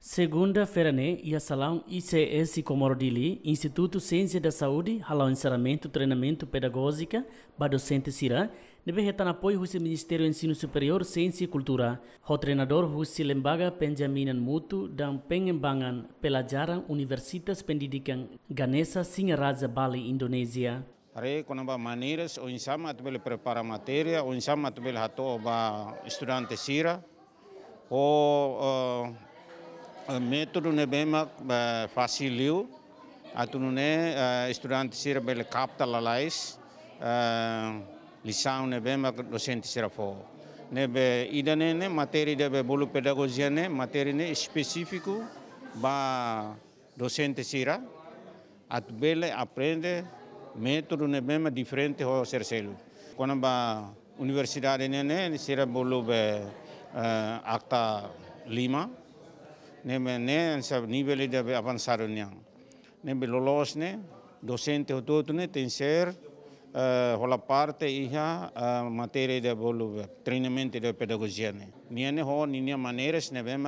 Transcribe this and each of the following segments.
Segunda-feira, né, salão ICS Comorodili, Instituto Ciência da Saúde, Halão Ensaramento Treinamento Pedagógica, para docente Sirá, deve retar apoio do Ministério do Ensino Superior, Ciência e Cultura. O treinador Husi Lembaga Benjamin Mutu, dan pengembangan pelajaran Universitas Pendidikan Ganesa Singaraja Bali, Indonesia. Hari konamba maneiras, o ensama atbel prepara matéria, ou insama atbel hato ba estudante Sirá, ou metru nebemak fasiliu atunune estudante sira bele captala lais lição nebemak docente sira fo nebe idanene matéria de debe bolu pedagogia ne matéria ne específico ba docente sira at bele aprende metro nebema diferente ho serselu quando ba universidade ne ne sira bolu be acta lima neme ne sab nivele de avançaram ne nebe lolos ne docente o todo ne ten ser hola parte iha matéria de bolu treinamento de pedagogia ne e e ne ho ninia maneres ne bem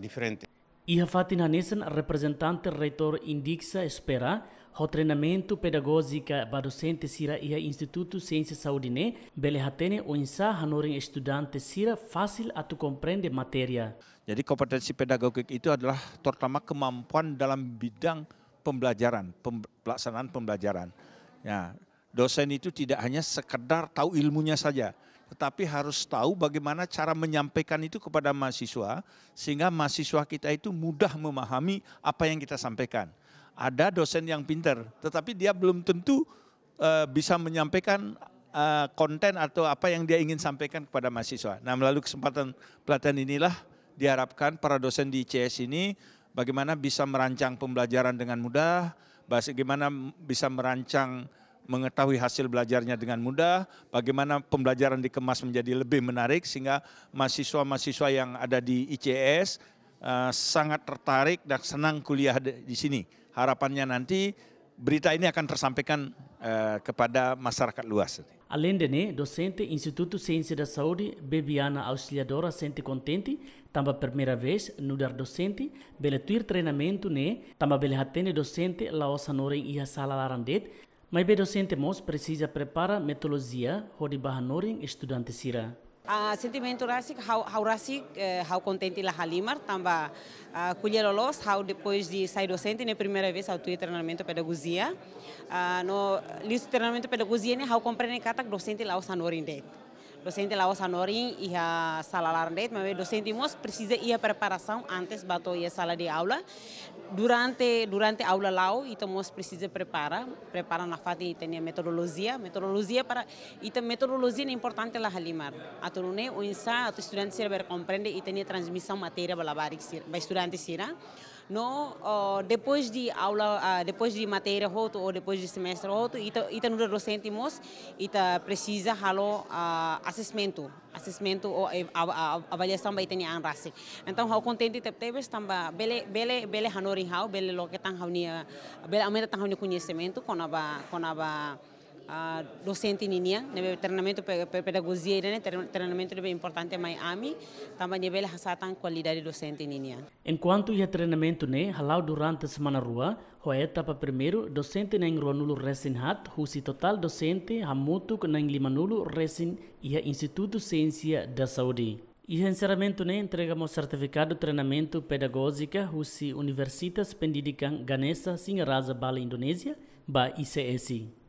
diferente ia fatin Hanesen, representante reitor indiksa espera ho treinamento pedagogica ba docente sira iha Instituto Ciência Saudine, bele hatene o insa hanoring estudante sira fasil atu komprende materia. Jadi kompetensi pedagogik itu adalah terutama kemampuan dalam bidang pembelajaran, pelaksanaan pembelajaran. Ya, dosen itu tidak hanya sekedar tahu ilmunya saja, tetapi harus tahu bagaimana cara menyampaikan itu kepada mahasiswa sehingga mahasiswa kita itu mudah memahami apa yang kita sampaikan. Ada dosen yang pintar, tetapi dia belum tentu eh, bisa menyampaikan eh, konten atau apa yang dia ingin sampaikan kepada mahasiswa. Nah, melalui kesempatan pelatihan inilah diharapkan para dosen di CS ini bagaimana bisa merancang pembelajaran dengan mudah, bagaimana bisa merancang mengetahui hasil belajarnya dengan mudah, bagaimana pembelajaran dikemas menjadi lebih menarik sehingga mahasiswa-mahasiswa yang ada di ICS eh, sangat tertarik dan senang kuliah di sini. Harapannya nanti berita ini akan tersampaikan eh, kepada masyarakat luas. Além de né, docente Instituto Ciência da Saúde, Bebiana Auxiliadora sente contente, tamba primeira vez no dar docente, bela tuir treinamento né, tamba bela hatene docente la osanore ia sala larandet, Mai be docente mos precisa prepara metodologia hodi bahanoring estudante sira. Uh, ah, sentimento rasik how how rasik uh, eh, how contente la halimar tamba uh, eh, colher los how depois de sair docente na primeira vez ao tuir treinamento pedagogia uh, no listo treinamento pedagogia ne how compreende katak docente lá o sanorindet docente lá o norim e a sala larnet, mas o docente mos precisa ir à preparação antes bato ir à sala de aula. Durante durante a aula lá o itamos precisa preparar, prepara na fase e ter metodologia, metodologia para e metodologia é importante lá halimar. A turune o ensa a estudante ser compreende e ter transmissão matéria para a estudante sira no uh, depois de aula, uh, depois de matéria outro ou depois de semestre outro, ita, ita nos docentimos, ita precisa halo uh, assessmento, assessmento ou avaliação vai ter anrasi. Então, hau contente te tebes tamba bele bele bele hanori hau, bele lo que tan hau ni, bele aumenta tan hau ni conhecimento, conaba conaba a docente ninia nebe treinamento pedagogia irene treinamento bem importante mai ami tamba nebe hasatan qualidade docente ninia enquanto o treinamento ne halau durante semana rua hoia etapa primeiro docente nang ruanulu resin hat husi total docente hamutuk nang limanulu resin o instituto ciência da saúde e encerramento né entregamos certificado treinamento pedagógica Rusi Universitas Pendidikan Ganesa Singaraja Bali Indonesia, ba ICS.